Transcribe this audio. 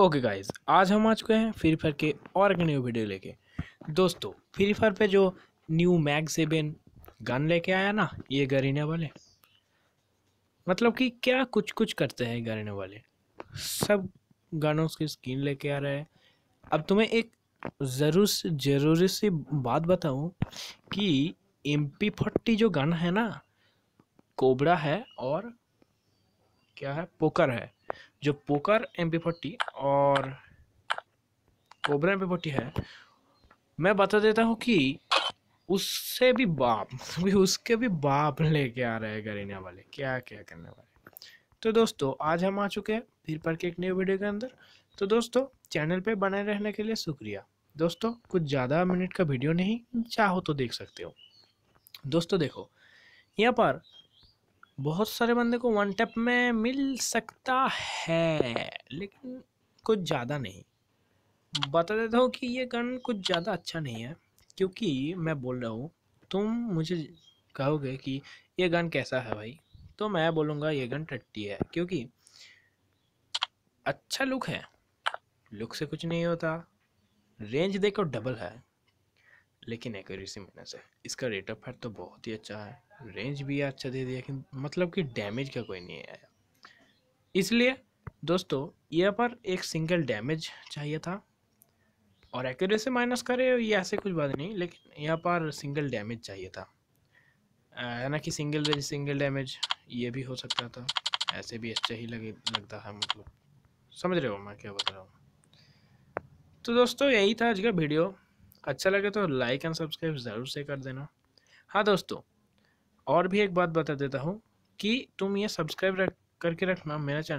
okay guys आज हम आ चुके हैं फ्री फायर के और एक न्यू वीडियो लेके दोस्तों फ्री फायर पे जो न्यू मैग सेबेन गन लेके आया ना ये गरीने वाले मतलब कि क्या कुछ कुछ करते हैं गरीने वाले सब गानों की स्किन लेके आ रहे हैं अब तुम्हें एक ज़रूर ज़रूरी सी बात बताऊं कि एम पी फोर्टी जो गन है ना कोबरा है और क्या है पोकर है जो पोकर एम पी और कोबरा एम पी है मैं बता देता हूँ कि उससे भी बाप भी उसके भी बाप लेके आ रहे हैं गरीना वाले क्या क्या करने वाले तो दोस्तों आज हम आ चुके हैं फिर पर के एक न्यू वीडियो के अंदर तो दोस्तों चैनल पे बने रहने के लिए शुक्रिया दोस्तों कुछ ज़्यादा मिनट का वीडियो नहीं चाहो तो देख सकते हो दोस्तों देखो यहाँ पर बहुत सारे बंदे को वन टैप में मिल सकता है लेकिन कुछ ज़्यादा नहीं बता देता हूँ कि ये गन कुछ ज़्यादा अच्छा नहीं है क्योंकि मैं बोल रहा हूँ तुम मुझे कहोगे कि ये गन कैसा है भाई तो मैं बोलूँगा ये गन टट्टी है क्योंकि अच्छा लुक है लुक से कुछ नहीं होता रेंज देखो डबल है लेकिन एक्यूरेसी माइनस है इसका रेट ऑफ फायर तो बहुत ही अच्छा है रेंज भी अच्छा दे दिया कि मतलब कि डैमेज का कोई नहीं आया इसलिए दोस्तों ये पर एक सिंगल डैमेज चाहिए था और एक्यूरेसी माइनस करे ये ऐसे कुछ बात नहीं लेकिन यहाँ पर सिंगल डैमेज चाहिए था है ना कि सिंगल रेंज सिंगल डैमेज ये भी हो सकता था ऐसे भी अच्छा ही लगे लगता है मतलब समझ रहे हो मैं क्या बता रहा हूँ तो दोस्तों यही था आज का वीडियो अच्छा लगे तो लाइक एंड सब्सक्राइब ज़रूर से कर देना हाँ दोस्तों और भी एक बात बता देता हूँ कि तुम ये सब्सक्राइब रख करके रखना मेरा चैनल